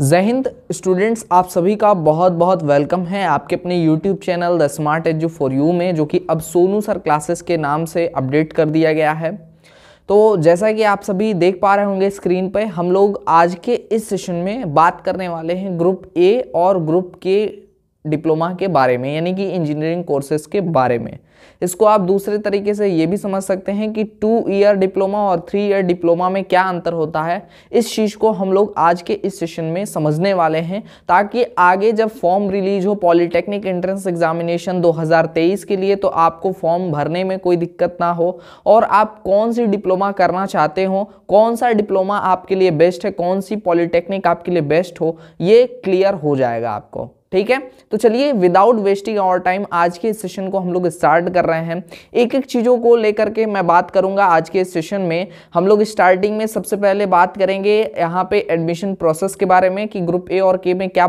जय हिंद स्टूडेंट्स आप सभी का बहुत बहुत वेलकम है आपके अपने YouTube channel the smart edu for you में जो कि अब सोनू सर क्लासेस के नाम से अपडेट कर दिया गया है तो जैसा कि आप सभी देख पा रहे होंगे स्क्रीन पर हम लोग आज के इस सेशन में बात करने वाले हैं ग्रुप ए और ग्रुप के डिप्लोमा के बारे में यानी कि इंजीनियरिंग कोर्सेज के बारे में इसको आप दूसरे तरीके से ये भी समझ सकते हैं कि टू ईयर डिप्लोमा और थ्री ईयर डिप्लोमा में क्या अंतर होता है इस चीज़ को हम लोग आज के इस सेशन में समझने वाले हैं ताकि आगे जब फॉर्म रिलीज हो पॉलिटेक्निक एंट्रेंस एग्जामिनेशन 2023 के लिए तो आपको फॉर्म भरने में कोई दिक्कत ना हो और आप कौन सी डिप्लोमा करना चाहते हो कौन सा डिप्लोमा आपके लिए बेस्ट है कौन सी पॉलिटेक्निक आपके लिए बेस्ट हो ये क्लियर हो जाएगा आपको ठीक है तो चलिए विदाउट वेस्टिंग आवर टाइम आज के सेशन को हम लोग स्टार्ट कर रहे हैं एक एक चीज़ों को लेकर के मैं बात करूंगा आज के सेशन में हम लोग स्टार्टिंग में सबसे पहले बात करेंगे यहाँ पे एडमिशन प्रोसेस के बारे में कि ग्रुप ए और के में क्या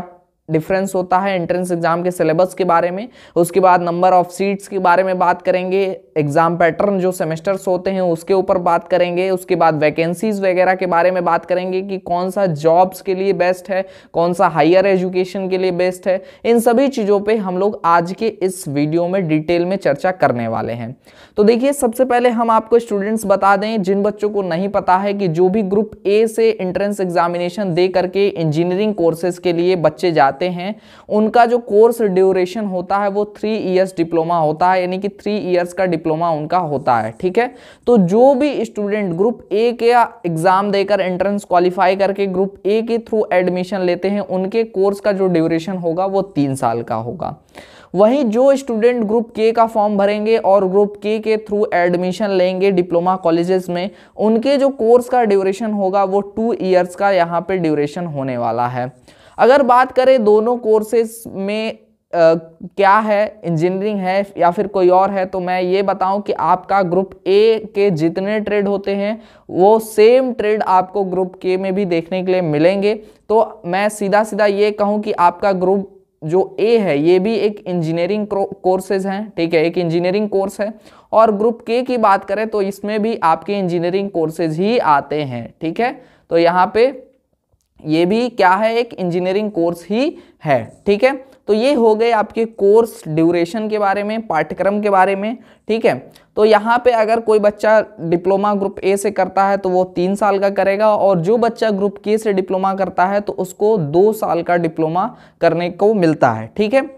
डिफरेंस होता है एंट्रेंस एग्ज़ाम के सिलेबस के बारे में उसके बाद नंबर ऑफ सीट्स के बारे में बात करेंगे एग्ज़ाम पैटर्न जो सेमेस्टर्स होते हैं उसके ऊपर बात करेंगे उसके बाद वैकेंसीज़ वगैरह के बारे में बात करेंगे कि कौन सा जॉब्स के लिए बेस्ट है कौन सा हायर एजुकेशन के लिए बेस्ट है इन सभी चीज़ों पर हम लोग आज के इस वीडियो में डिटेल में चर्चा करने वाले हैं तो देखिए सबसे पहले हम आपको स्टूडेंट्स बता दें जिन बच्चों को नहीं पता है कि जो भी ग्रुप ए से एंट्रेंस एग्जामिनेशन दे करके इंजीनियरिंग कोर्सेज के लिए बच्चे जाते जाते हैं उनका जो कोर्स ड्यूरेशन होता है वो थ्री ईयर्स डिप्लोमा होता है यानी कि थ्री ईयर्स का डिप्लोमा उनका होता है ठीक है तो जो भी स्टूडेंट ग्रुप ए के एग्ज़ाम देकर एंट्रेंस क्वालिफाई करके ग्रुप ए के थ्रू एडमिशन लेते हैं उनके कोर्स का जो ड्यूरेशन होगा वो तीन साल का होगा वहीं जो स्टूडेंट ग्रुप के का फॉर्म भरेंगे और ग्रुप के के थ्रू एडमिशन लेंगे डिप्लोमा कॉलेजेस में उनके जो कोर्स का ड्यूरेशन होगा वो टू इयर्स का यहाँ पे ड्यूरेशन होने वाला है अगर बात करें दोनों कोर्सेज में Uh, क्या है इंजीनियरिंग है या फिर कोई और है तो मैं ये बताऊं कि आपका ग्रुप ए के जितने ट्रेड होते हैं वो सेम ट्रेड आपको ग्रुप के में भी देखने के लिए मिलेंगे तो मैं सीधा सीधा ये कहूं कि आपका ग्रुप जो ए है ये भी एक इंजीनियरिंग कोर्सेज हैं ठीक है एक इंजीनियरिंग कोर्स है और ग्रुप के की बात करें तो इसमें भी आपके इंजीनियरिंग कोर्सेज ही आते हैं ठीक है तो यहाँ पर ये भी क्या है एक इंजीनियरिंग कोर्स ही है ठीक है तो ये हो गए आपके कोर्स ड्यूरेशन के बारे में पाठ्यक्रम के बारे में ठीक है तो यहाँ पे अगर कोई बच्चा डिप्लोमा ग्रुप ए से करता है तो वो तीन साल का करेगा और जो बच्चा ग्रुप के से डिप्लोमा करता है तो उसको दो साल का डिप्लोमा करने को मिलता है ठीक है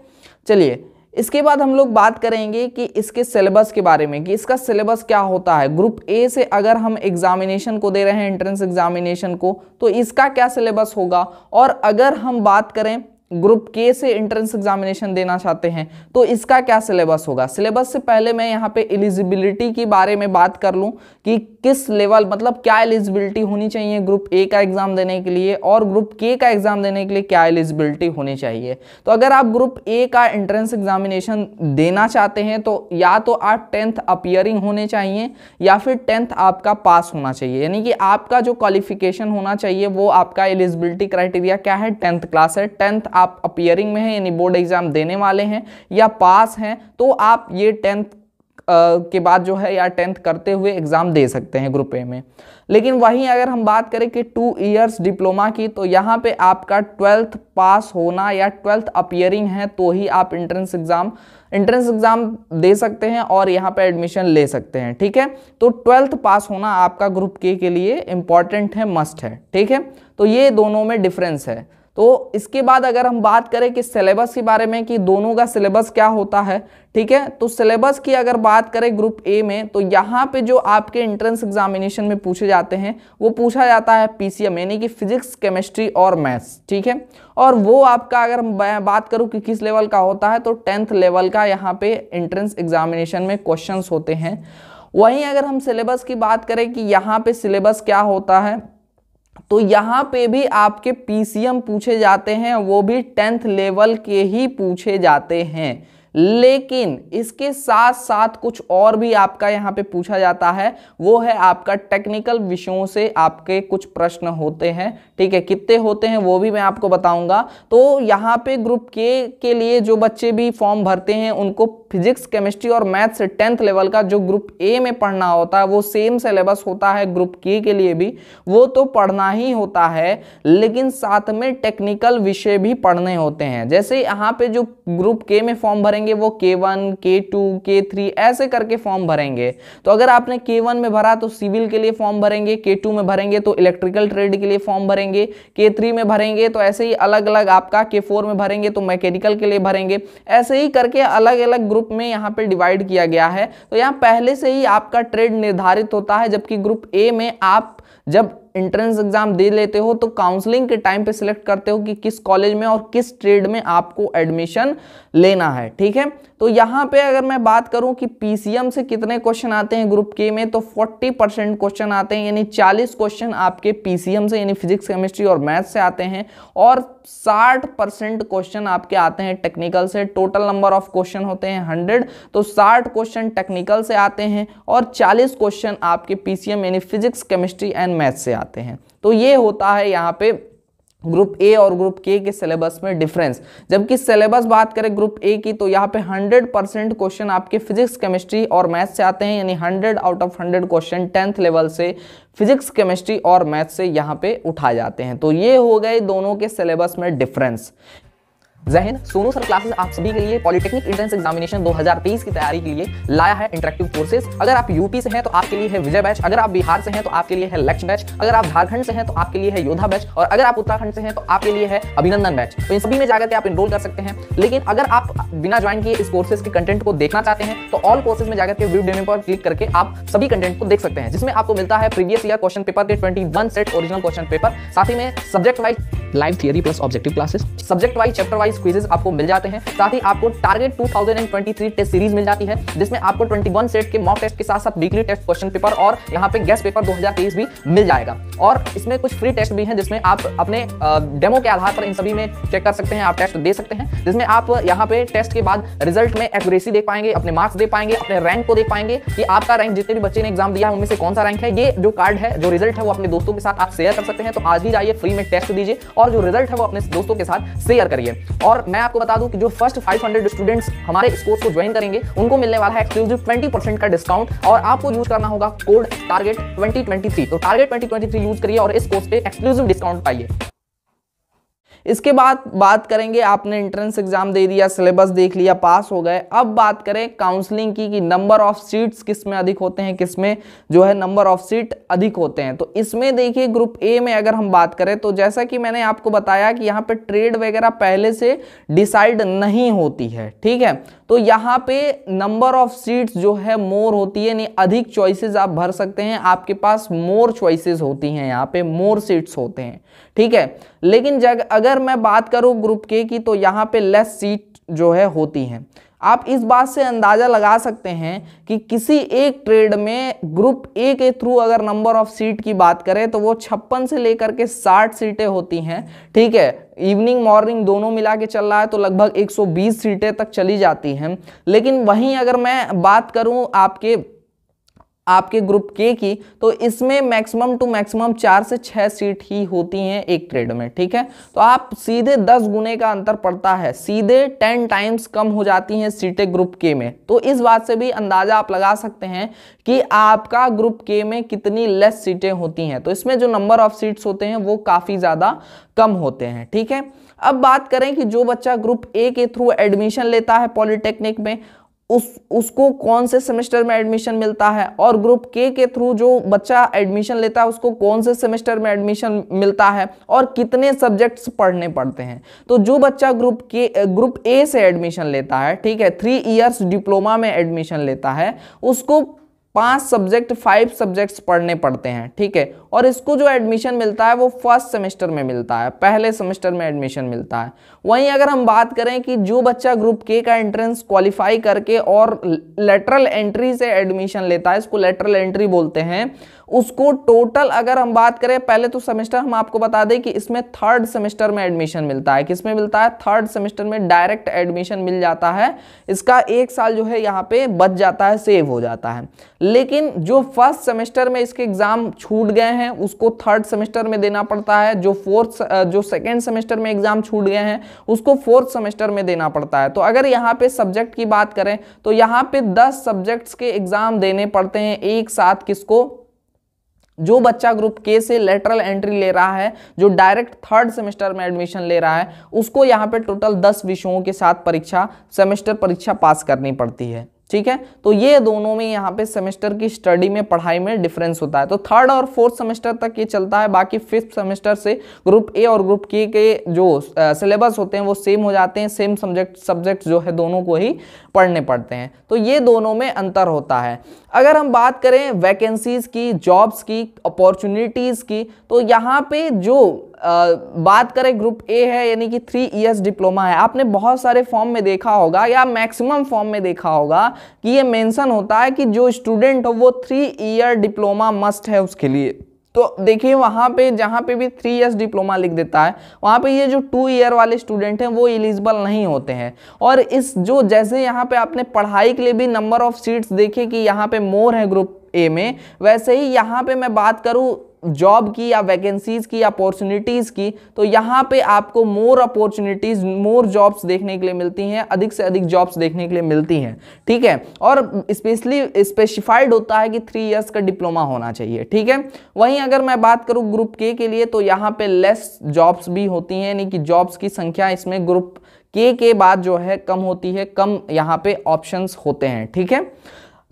चलिए इसके बाद हम लोग बात करेंगे कि इसके सिलेबस के बारे में कि इसका सिलेबस क्या होता है ग्रुप ए से अगर हम एग्जामिनेशन को दे रहे हैं एंट्रेंस एग्जामिनेशन को तो इसका क्या सिलेबस होगा और अगर हम बात करें ग्रुप के से एंट्रेंस एग्जामिनेशन देना चाहते हैं तो इसका क्या सिलेबस होगा सिलेबस से पहले मैं यहाँ पे एलिजिबिलिटी के बारे में बात कर लूँ कि किस लेवल मतलब क्या एलिजिबिलिटी होनी चाहिए ग्रुप ए का एग्ज़ाम देने के लिए और ग्रुप के का एग्ज़ाम देने के लिए क्या एलिजिबिलिटी होनी चाहिए तो अगर आप ग्रुप ए का एंट्रेंस एग्जामिनेशन देना चाहते हैं तो या तो आप टेंथ अपियरिंग होने चाहिए या फिर टेंथ आपका पास होना चाहिए यानी कि आपका जो क्वालिफिकेशन होना चाहिए वो आपका एलिजिबिलिटी क्राइटेरिया क्या है टेंथ क्लास है टेंथ आप अपियरिंग में है यानी बोर्ड एग्जाम देने वाले हैं या पास हैं तो आप ये टेंथ के बाद जो है या टेंथ करते हुए एग्ज़ाम दे सकते हैं ग्रुप ए में लेकिन वहीं अगर हम बात करें कि टू ईयर्स डिप्लोमा की तो यहाँ पे आपका ट्वेल्थ पास होना या ट्वेल्थ अपियरिंग है तो ही आप इंट्रेंस एग्ज़ाम इंट्रेंस एग्ज़ाम दे सकते हैं और यहाँ पे एडमिशन ले सकते हैं ठीक है तो ट्वेल्थ पास होना आपका ग्रुप के के लिए इम्पॉर्टेंट है मस्ट है ठीक है तो ये दोनों में डिफरेंस है तो इसके बाद अगर हम बात करें कि सिलेबस के बारे में कि दोनों का सिलेबस क्या होता है ठीक है तो सिलेबस की अगर बात करें ग्रुप ए में तो यहाँ पे जो आपके एंट्रेंस एग्जामिनेशन में पूछे जाते हैं वो पूछा जाता है पीसीएम यानी कि फिजिक्स केमिस्ट्री और मैथ्स ठीक है और वो आपका अगर मैं बात करूँ कि किस लेवल का होता है तो टेंथ लेवल का यहाँ पे एंट्रेंस एग्जामिनेशन में क्वेश्चन होते हैं वहीं अगर हम सिलेबस की बात करें कि यहाँ पे सिलेबस क्या होता है तो यहाँ पे भी आपके पीसीएम पूछे जाते हैं वो भी टेंथ लेवल के ही पूछे जाते हैं लेकिन इसके साथ साथ कुछ और भी आपका यहाँ पे पूछा जाता है वो है आपका टेक्निकल विषयों से आपके कुछ प्रश्न होते हैं ठीक है कितने होते हैं वो भी मैं आपको बताऊंगा तो यहाँ पे ग्रुप के के लिए जो बच्चे भी फॉर्म भरते हैं उनको फिजिक्स केमिस्ट्री और मैथ्स टेंथ लेवल का जो ग्रुप ए में पढ़ना होता है वो सेम सिलेबस होता है ग्रुप के के लिए भी वो तो पढ़ना ही होता है लेकिन साथ में टेक्निकल विषय भी पढ़ने होते हैं जैसे यहाँ पे जो ग्रुप के में फॉर्म भरेंगे भरेंगे वो के वन के टू के थ्री ऐसे करके फॉर्म भरेंगे तो अगर आपने के वन में भरा तो सिविल के लिए फॉर्म भरेंगे के टू में भरेंगे तो इलेक्ट्रिकल ट्रेड के लिए फॉर्म भरेंगे के थ्री में भरेंगे तो ऐसे ही अलग अलग आपका के फोर में भरेंगे तो मैकेनिकल के लिए भरेंगे ऐसे ही करके अलग अलग ग्रुप में यहाँ पर डिवाइड किया गया है तो यहाँ पहले से ही आपका ट्रेड निर्धारित होता है जबकि ग्रुप ए में आप जब एंट्रेंस एग्जाम दे लेते हो तो काउंसलिंग के टाइम पे सिलेक्ट करते हो कि किस कॉलेज में और किस ट्रेड में आपको एडमिशन लेना है ठीक है तो यहाँ पे अगर मैं बात करूँ कि पीसीएम से कितने क्वेश्चन आते हैं ग्रुप के में तो 40 परसेंट क्वेश्चन आते हैं यानी 40 क्वेश्चन आपके पीसीएम से यानी फिजिक्स केमिस्ट्री और मैथ से आते हैं और साठ परसेंट क्वेश्चन आपके आते हैं टेक्निकल से टोटल नंबर ऑफ क्वेश्चन होते हैं हंड्रेड तो साठ क्वेश्चन टेक्निकल से आते हैं और चालीस क्वेश्चन आपके पीसीएम यानी फिजिक्स केमिस्ट्री एंड मैथ से आते हैं तो ये होता है यहाँ पे ग्रुप ए और ग्रुप के के सिलेबस में डिफरेंस जबकि सिलेबस बात करें ग्रुप ए की तो यहाँ पे 100 परसेंट क्वेश्चन आपके फिजिक्स केमिस्ट्री और मैथ्स से आते हैं यानी 100 out of 100 question tenth level से फिजिक्स केमिस्ट्री और मैथ्स से यहाँ पे उठाए जाते हैं तो ये हो गए दोनों के सिलेबस में डिफरेंस जहन सोनू सर क्लासेस आप सभी के लिए पॉलिटेक्निक एंट्रेंस एग्जामिनेशन 2023 की तैयारी के लिए लाया है इंटरेक्टिव कोर्सेज अगर आप यूपी से हैं तो आपके लिए है विजय बैच अगर आप बिहार से हैं तो आपके लिए है लक्ष्य बैच अगर आप झारखंड से हैं तो आपके लिए है योद्धा बैच और अगर आप उत्तराखंड से हैं तो आपके लिए है अभिनंदन बैच तो इन सभी में जाकर आप इनरोल कर सकते हैं लेकिन अगर आप बिना ज्वाइन किए इस कोर्सेज के कंटेंट को देखना चाहते हैं तो ऑल कोर्सेज में जाकर के व्यू डेमे पर क्लिक करके आप सभी कंटेंट को देख सकते हैं जिसमें आपको मिलता है प्रीवियस ईयर क्वेश्चन पेपर के twenty set original question paper साथ ही में subject wise live theory plus objective classes subject wise chapter wise कुछ आपको मिल जाते हैं साथ ही आपको टारगेट 2023 टेस्ट सीरीज मिल जाती है जिसमें आपको 21 सेट के मॉक टेस्ट के साथ साथ वीकली टेस्ट क्वेश्चन पेपर और यहाँ पे गेस्ट पेपर 2023 भी मिल जाएगा और इसमें कुछ फ्री टेस्ट भी हैं जिसमें आप अपने डेमो के आधार पर इन सभी में चेक कर सकते हैं आप टेस्ट दे सकते हैं जिसमें आप यहाँ पे टेस्ट के बाद रिजल्ट में एक्यूरेसी देख पाएंगे अपने मार्क्स दे पाएंगे अपने रैंक को देख पाएंगे कि आपका रैंक जितने भी बच्चे ने एग्जाम दिया है उनमें से कौन सा रैंक है ये जो कार्ड है जो रिजल्ट है वो अपने दोस्तों के साथ आप शेयर कर सकते हैं तो आज ही जाइए फ्री में टेस्ट दीजिए और जो रिजल्ट है वो अपने दोस्तों के साथ शेयर करिए और मैं आपको बता दूं कि जो फर्स्ट 500 स्टूडेंट्स हमारे इस कोर्स को ज्वाइन करेंगे उनको मिलने वाला है एक्सक्लूसिव 20% का डिस्काउंट और आपको यूज करना होगा कोड टारगेट 2023 तो टारगेट 2023 यूज करिए और इस कोर्स पे एक्सक्लूसिव डिस्काउंट पाइए इसके बाद बात करेंगे आपने एंट्रेंस एग्जाम दे दिया सिलेबस देख लिया पास हो गए अब बात करें काउंसलिंग की कि नंबर ऑफ सीट्स किस में अधिक होते हैं किस में जो है नंबर ऑफ सीट अधिक होते हैं तो इसमें देखिए ग्रुप ए में अगर हम बात करें तो जैसा कि मैंने आपको बताया कि यहाँ पर ट्रेड वगैरह पहले से डिसाइड नहीं होती है ठीक है तो यहाँ पे नंबर ऑफ सीट्स जो है मोर होती है यानी अधिक चॉइसेस आप भर सकते हैं आपके पास मोर चॉइसेस होती हैं यहाँ पे मोर सीट्स होते हैं ठीक है लेकिन जग अगर मैं बात करूँ ग्रुप के की तो यहाँ पे लेस सीट जो है होती हैं आप इस बात से अंदाज़ा लगा सकते हैं कि किसी एक ट्रेड में ग्रुप ए के थ्रू अगर नंबर ऑफ सीट की बात करें तो वो छप्पन से लेकर के साठ सीटें होती हैं ठीक है इवनिंग मॉर्निंग दोनों मिला के चल रहा है तो लगभग 120 सीटें तक चली जाती हैं लेकिन वहीं अगर मैं बात करूं आपके आपके ग्रुप के की तो इसमें मैक्सिमम टू मैक्सिमम चार से छह सीट ही होती हैं एक ट्रेड में ठीक है तो आप सीधे दस गुने का अंतर पड़ता है सीधे टेन टाइम्स कम हो जाती हैं सीटें ग्रुप के में तो इस बात से भी अंदाज़ा आप लगा सकते हैं कि आपका ग्रुप के में कितनी लेस सीटें होती हैं तो इसमें जो नंबर ऑफ सीट्स होते हैं वो काफ़ी ज़्यादा कम होते हैं ठीक है अब बात करें कि जो बच्चा ग्रुप ए के थ्रू एडमिशन लेता है पॉलिटेक्निक में उस उसको कौन से सेमेस्टर में एडमिशन मिलता है और ग्रुप के के थ्रू जो बच्चा एडमिशन लेता है उसको कौन से सेमेस्टर में एडमिशन मिलता है और कितने सब्जेक्ट्स पढ़ने पड़ते हैं तो जो बच्चा ग्रुप के ग्रुप ए से एडमिशन लेता है ठीक है थ्री इयर्स डिप्लोमा में एडमिशन लेता है उसको पांच सब्जेक्ट फाइव सब्जेक्ट्स पढ़ने पड़ते हैं ठीक है और इसको जो एडमिशन मिलता है वो फर्स्ट सेमेस्टर में मिलता है पहले सेमेस्टर में एडमिशन मिलता है वहीं अगर हम बात करें कि जो बच्चा ग्रुप के का एंट्रेंस क्वालिफाई करके और लेटरल एंट्री से एडमिशन लेता है इसको लेटरल एंट्री बोलते हैं उसको टोटल अगर हम बात करें पहले तो सेमेस्टर हम आपको बता दें कि इसमें थर्ड सेमेस्टर में एडमिशन मिलता है किसमें मिलता है थर्ड सेमेस्टर में डायरेक्ट एडमिशन मिल जाता है इसका एक साल जो है यहाँ पे बच जाता है सेव हो जाता है लेकिन जो फर्स्ट सेमेस्टर में इसके एग्जाम छूट गए हैं हैं उसको थर्ड सेमेस्टर में देना पड़ता है जो फोर्थ जो सेकेंड सेमेस्टर में एग्जाम छूट गए हैं उसको फोर्थ सेमेस्टर में देना पड़ता है तो अगर यहाँ पे सब्जेक्ट की बात करें तो यहाँ पे दस सब्जेक्ट्स के एग्जाम देने पड़ते हैं एक साथ किसको जो बच्चा ग्रुप के से लेटरल एंट्री ले रहा है जो डायरेक्ट थर्ड सेमेस्टर में एडमिशन ले रहा है उसको यहाँ पे टोटल दस विषयों के साथ परीक्षा सेमेस्टर परीक्षा पास करनी पड़ती है ठीक है तो ये दोनों में यहाँ पे सेमेस्टर की स्टडी में पढ़ाई में डिफरेंस होता है तो थर्ड और फोर्थ सेमेस्टर तक ये चलता है बाकी फिफ्थ सेमेस्टर से ग्रुप ए और ग्रुप के के जो सिलेबस होते हैं वो सेम हो जाते हैं सेम सब्जेक्ट सब्जेक्ट जो है दोनों को ही पढ़ने पड़ते हैं तो ये दोनों में अंतर होता है अगर हम बात करें वैकेंसीज़ की जॉब्स की अपॉर्चुनिटीज़ की तो यहाँ पे जो बात करें ग्रुप ए है यानी कि थ्री ईयर्स डिप्लोमा है आपने बहुत सारे फॉर्म में देखा होगा या मैक्सिमम फॉर्म में देखा होगा कि ये मेंशन होता है कि जो स्टूडेंट हो वो थ्री ईयर डिप्लोमा मस्ट है उसके लिए तो देखिए वहाँ पे जहाँ पे भी थ्री इयर्स डिप्लोमा लिख देता है वहाँ पे ये जो टू ईयर वाले स्टूडेंट हैं वो एलिजिबल नहीं होते हैं और इस जो जैसे यहाँ पे आपने पढ़ाई के लिए भी नंबर ऑफ सीट्स देखे कि यहाँ पे मोर है ग्रुप ए में वैसे ही यहाँ पे मैं बात करूँ जॉब की या वैकेंसीज की अपॉर्चुनिटीज़ की तो यहाँ पे आपको मोर अपॉर्चुनिटीज़ मोर जॉब्स देखने के लिए मिलती हैं अधिक से अधिक जॉब्स देखने के लिए मिलती हैं ठीक है और स्पेशली स्पेसिफाइड होता है कि थ्री इयर्स का डिप्लोमा होना चाहिए ठीक है वहीं अगर मैं बात करूँ ग्रुप के के लिए तो यहाँ पे लेस जॉब्स भी होती हैं यानी कि जॉब्स की संख्या इसमें ग्रुप के के बाद जो है कम होती है कम यहाँ पे ऑप्शन होते हैं ठीक है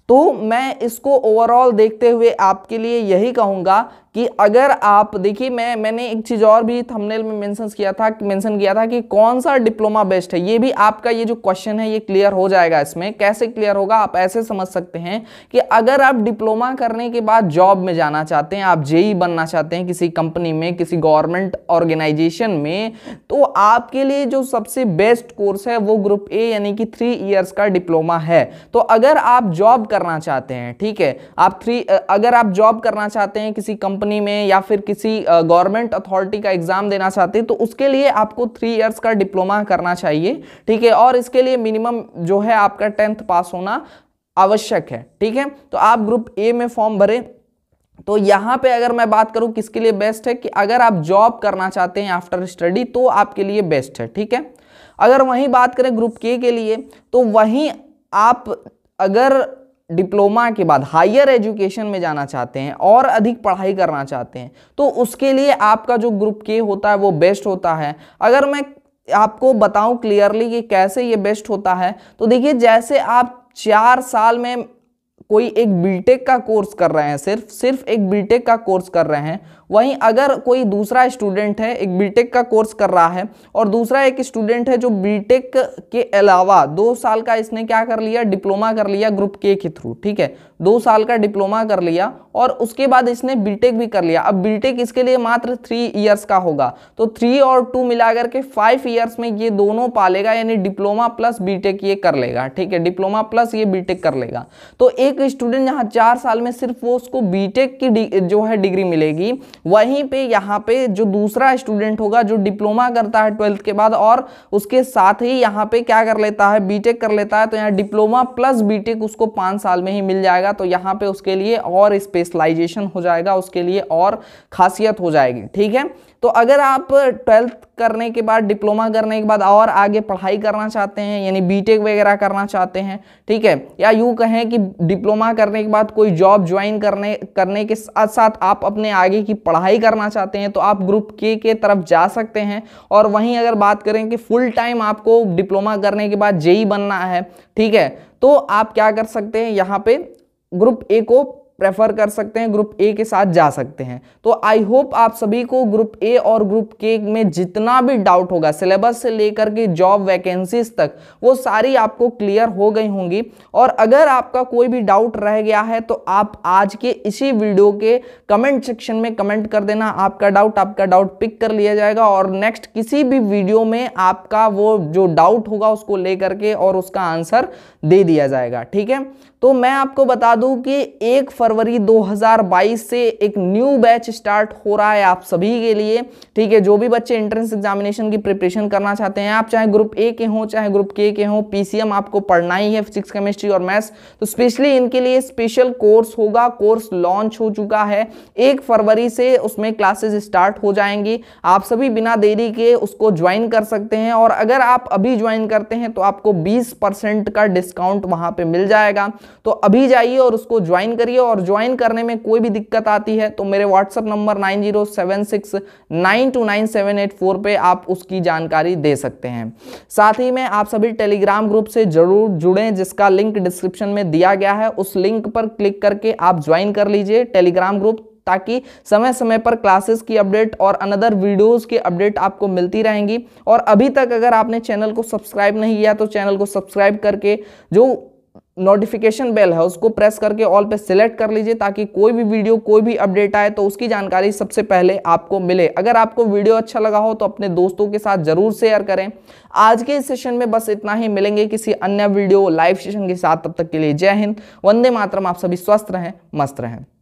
तो मैं इसको ओवरऑल देखते हुए आपके लिए यही कहूँगा कि अगर आप देखिए मैं मैंने एक चीज़ और भी थंबनेल में मेंशन किया था मेंशन किया था कि कौन सा डिप्लोमा बेस्ट है ये भी आपका ये जो क्वेश्चन है ये क्लियर हो जाएगा इसमें कैसे क्लियर होगा आप ऐसे समझ सकते हैं कि अगर आप डिप्लोमा करने के बाद जॉब में जाना चाहते हैं आप जेई बनना चाहते हैं किसी कंपनी में किसी गवर्नमेंट ऑर्गेनाइजेशन में तो आपके लिए जो सबसे बेस्ट कोर्स है वो ग्रुप ए यानी कि थ्री ईयर्स का डिप्लोमा है तो अगर आप जॉब करना चाहते हैं ठीक है आप थ्री अगर आप जॉब करना चाहते हैं किसी कंपनी कंपनी में या फिर किसी गवर्नमेंट अथॉरिटी का एग्जाम देना चाहते हैं तो उसके लिए आपको थ्री इयर्स का डिप्लोमा करना चाहिए ठीक है और इसके लिए मिनिमम जो है आपका टेंथ पास होना आवश्यक है ठीक है तो आप ग्रुप ए में फॉर्म भरें तो यहाँ पे अगर मैं बात करूँ किसके लिए बेस्ट है कि अगर आप जॉब करना चाहते हैं आफ्टर स्टडी तो आपके लिए बेस्ट है ठीक है अगर वहीं बात करें ग्रुप के के लिए तो वहीं आप अगर डिप्लोमा के बाद हायर एजुकेशन में जाना चाहते हैं और अधिक पढ़ाई करना चाहते हैं तो उसके लिए आपका जो ग्रुप के होता है वो बेस्ट होता है अगर मैं आपको बताऊं क्लियरली कि कैसे ये बेस्ट होता है तो देखिए जैसे आप चार साल में कोई एक बीटेक का कोर्स कर रहे हैं सिर्फ सिर्फ एक बीटेक का कोर्स कर रहे हैं वहीं अगर कोई दूसरा स्टूडेंट है एक बीटेक का कोर्स कर रहा है और दूसरा एक स्टूडेंट है जो बीटेक के अलावा दो साल का इसने क्या कर लिया डिप्लोमा कर लिया ग्रुप के के थ्रू ठीक है दो साल का डिप्लोमा कर लिया और उसके बाद इसने बीटेक भी कर लिया अब बीटेक इसके लिए मात्र थ्री ईयर्स का होगा तो थ्री और टू मिलाकर के फाइव ईयर्स में ये दोनों पालेगा यानी डिप्लोमा प्लस बीटेक ये कर लेगा ठीक है डिप्लोमा प्लस ये बीटेक कर लेगा तो एक स्टूडेंट यहाँ चार साल में सिर्फ वो उसको बीटेक की जो है डिग्री मिलेगी वहीं पर यहाँ पे जो दूसरा स्टूडेंट होगा जो डिप्लोमा करता है ट्वेल्थ के बाद और उसके साथ ही यहाँ पे क्या कर लेता है बीटेक कर लेता है तो यहाँ डिप्लोमा प्लस बीटेक उसको पाँच साल में ही मिल जाएगा जाएगा तो यहाँ पे उसके लिए और स्पेशलाइजेशन हो जाएगा उसके लिए और खासियत हो जाएगी ठीक है तो अगर आप ट्वेल्थ करने के बाद डिप्लोमा करने के बाद और आगे पढ़ाई करना चाहते हैं यानी बीटेक वगैरह करना चाहते हैं ठीक है या यूँ कहें कि डिप्लोमा करने के बाद कोई जॉब ज्वाइन करने करने के साथ साथ आप अपने आगे की पढ़ाई करना चाहते हैं तो आप ग्रुप के के तरफ जा सकते हैं और वहीं अगर बात करें कि फुल टाइम आपको डिप्लोमा करने के बाद जेई e बनना है ठीक है तो आप क्या कर सकते हैं यहाँ पे ग्रुप ए को प्रेफर कर सकते हैं ग्रुप ए के साथ जा सकते हैं तो आई होप आप सभी को ग्रुप ए और ग्रुप के में जितना भी डाउट होगा सिलेबस से लेकर के जॉब वैकेंसीज तक वो सारी आपको क्लियर हो गई होंगी और अगर आपका कोई भी डाउट रह गया है तो आप आज के इसी वीडियो के कमेंट सेक्शन में कमेंट कर देना आपका डाउट आपका डाउट पिक कर लिया जाएगा और नेक्स्ट किसी भी वीडियो में आपका वो जो डाउट होगा उसको ले करके और उसका आंसर दे दिया जाएगा ठीक है तो मैं आपको बता दूं कि एक फरवरी 2022 से एक न्यू बैच स्टार्ट हो रहा है आप सभी के लिए ठीक है जो भी बच्चे एंट्रेंस एग्जामिनेशन की प्रिपरेशन करना चाहते हैं आप चाहे ग्रुप ए के हों चाहे ग्रुप के के हों पीसीएम आपको पढ़ना ही है फिजिक्स केमिस्ट्री और मैथ्स तो स्पेशली इनके लिए स्पेशल कोर्स होगा कोर्स लॉन्च हो चुका है एक फरवरी से उसमें क्लासेज स्टार्ट हो जाएंगी आप सभी बिना देरी के उसको ज्वाइन कर सकते हैं और अगर आप अभी ज्वाइन करते हैं तो आपको बीस परसेंट का डिस्काउंट वहाँ पर मिल जाएगा तो अभी जाइए और उसको ज्वाइन करिए और ज्वाइन करने में कोई भी दिक्कत आती है तो मेरे WhatsApp number nine zero seven six nine two nine seven eight four पर आप उसकी जानकारी दे सकते हैं साथ ही में आप सभी टेलीग्राम ग्रुप से जरूर जुड़ें जिसका लिंक डिस्क्रिप्शन में दिया गया है उस लिंक पर क्लिक करके आप ज्वाइन कर लीजिए टेलीग्राम ग्रुप ताकि समय समय पर क्लासेस की अपडेट और अनदर वीडियोस की अपडेट आपको मिलती रहेंगी और अभी तक अगर आपने चैनल को सब्सक्राइब नहीं किया तो चैनल को सब्सक्राइब करके जो नोटिफिकेशन बेल है उसको प्रेस करके ऑल पे सिलेक्ट कर लीजिए ताकि कोई भी वीडियो कोई भी अपडेट आए तो उसकी जानकारी सबसे पहले आपको मिले अगर आपको वीडियो अच्छा लगा हो तो अपने दोस्तों के साथ ज़रूर शेयर करें आज के सेशन में बस इतना ही मिलेंगे किसी अन्य वीडियो लाइव सेशन के साथ तब तक के लिए जय हिंद वंदे मातरम आप सभी स्वस्थ रहें मस्त रहें